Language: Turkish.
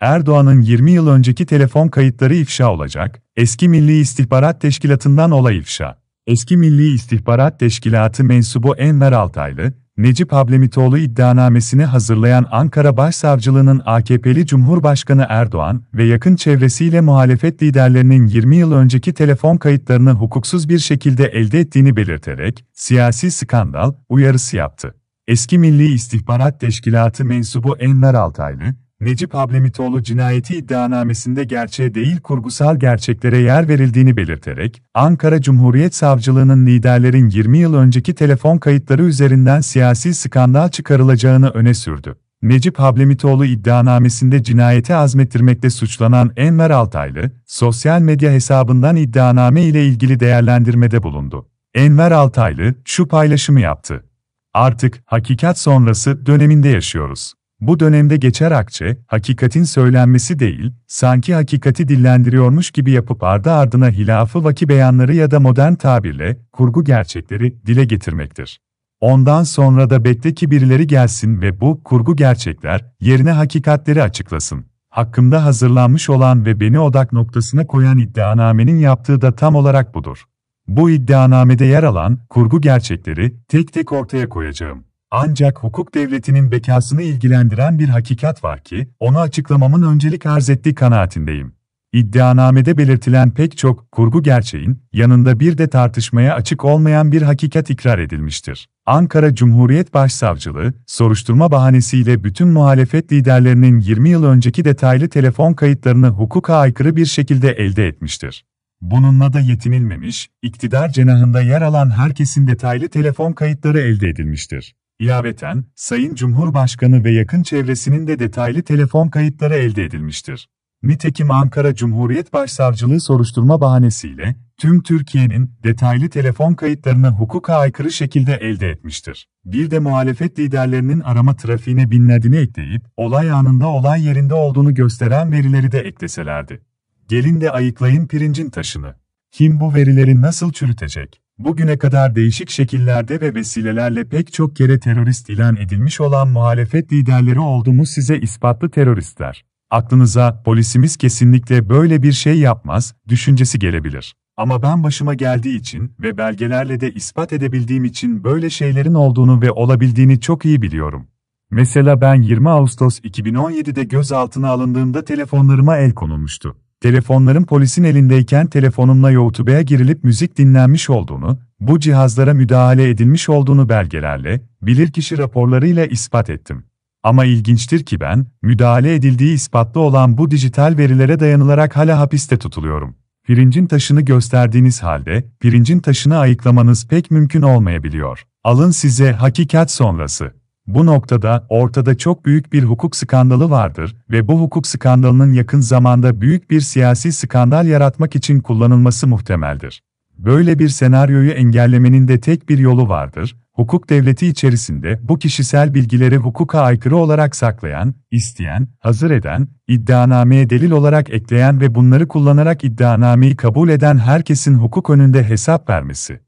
Erdoğan'ın 20 yıl önceki telefon kayıtları ifşa olacak, eski Milli İstihbarat Teşkilatı'ndan olay ifşa. Eski Milli İstihbarat Teşkilatı mensubu Enver Altaylı, Necip Hablemitoğlu iddianamesini hazırlayan Ankara Başsavcılığı'nın AKP'li Cumhurbaşkanı Erdoğan ve yakın çevresiyle muhalefet liderlerinin 20 yıl önceki telefon kayıtlarını hukuksuz bir şekilde elde ettiğini belirterek siyasi skandal uyarısı yaptı. Eski Milli İstihbarat Teşkilatı mensubu Enver Altaylı, Necip Ablemitoğlu cinayeti iddianamesinde gerçeğe değil kurgusal gerçeklere yer verildiğini belirterek, Ankara Cumhuriyet Savcılığı'nın liderlerin 20 yıl önceki telefon kayıtları üzerinden siyasi skandal çıkarılacağını öne sürdü. Necip Hablemitoğlu iddianamesinde cinayeti azmettirmekle suçlanan Enver Altaylı, sosyal medya hesabından iddianame ile ilgili değerlendirmede bulundu. Enver Altaylı şu paylaşımı yaptı. Artık hakikat sonrası döneminde yaşıyoruz. Bu dönemde geçer Akçe, hakikatin söylenmesi değil, sanki hakikati dillendiriyormuş gibi yapıp ardı ardına hilafı vaki beyanları ya da modern tabirle, kurgu gerçekleri dile getirmektir. Ondan sonra da bekle ki birileri gelsin ve bu kurgu gerçekler yerine hakikatleri açıklasın. Hakkımda hazırlanmış olan ve beni odak noktasına koyan iddianamenin yaptığı da tam olarak budur. Bu iddianamede yer alan kurgu gerçekleri tek tek ortaya koyacağım. Ancak hukuk devletinin bekasını ilgilendiren bir hakikat var ki, onu açıklamamın öncelik arz ettiği kanaatindeyim. İddianamede belirtilen pek çok kurgu gerçeğin yanında bir de tartışmaya açık olmayan bir hakikat ikrar edilmiştir. Ankara Cumhuriyet Başsavcılığı, soruşturma bahanesiyle bütün muhalefet liderlerinin 20 yıl önceki detaylı telefon kayıtlarını hukuka aykırı bir şekilde elde etmiştir. Bununla da yetinilmemiş, iktidar cenahında yer alan herkesin detaylı telefon kayıtları elde edilmiştir. İlaveten, Sayın Cumhurbaşkanı ve yakın çevresinin de detaylı telefon kayıtları elde edilmiştir. Nitekim Ankara Cumhuriyet Başsavcılığı soruşturma bahanesiyle, tüm Türkiye'nin detaylı telefon kayıtlarını hukuka aykırı şekilde elde etmiştir. Bir de muhalefet liderlerinin arama trafiğine Bin ekleyip, olay anında olay yerinde olduğunu gösteren verileri de ekleselerdi. Gelin de ayıklayın pirincin taşını. Kim bu verileri nasıl çürütecek? Bugüne kadar değişik şekillerde ve vesilelerle pek çok kere terörist ilan edilmiş olan muhalefet liderleri olduğumuz size ispatlı teröristler. Aklınıza polisimiz kesinlikle böyle bir şey yapmaz düşüncesi gelebilir. Ama ben başıma geldiği için ve belgelerle de ispat edebildiğim için böyle şeylerin olduğunu ve olabildiğini çok iyi biliyorum. Mesela ben 20 Ağustos 2017'de gözaltına alındığımda telefonlarıma el konulmuştu. Telefonların polisin elindeyken telefonumla YouTube'a girilip müzik dinlenmiş olduğunu, bu cihazlara müdahale edilmiş olduğunu belgelerle, bilirkişi raporlarıyla ispat ettim. Ama ilginçtir ki ben, müdahale edildiği ispatlı olan bu dijital verilere dayanılarak hala hapiste tutuluyorum. Pirincin taşını gösterdiğiniz halde, pirincin taşını ayıklamanız pek mümkün olmayabiliyor. Alın size hakikat sonrası. Bu noktada ortada çok büyük bir hukuk skandalı vardır ve bu hukuk skandalının yakın zamanda büyük bir siyasi skandal yaratmak için kullanılması muhtemeldir. Böyle bir senaryoyu engellemenin de tek bir yolu vardır. Hukuk devleti içerisinde bu kişisel bilgileri hukuka aykırı olarak saklayan, isteyen, hazır eden, iddianameye delil olarak ekleyen ve bunları kullanarak iddianameyi kabul eden herkesin hukuk önünde hesap vermesi.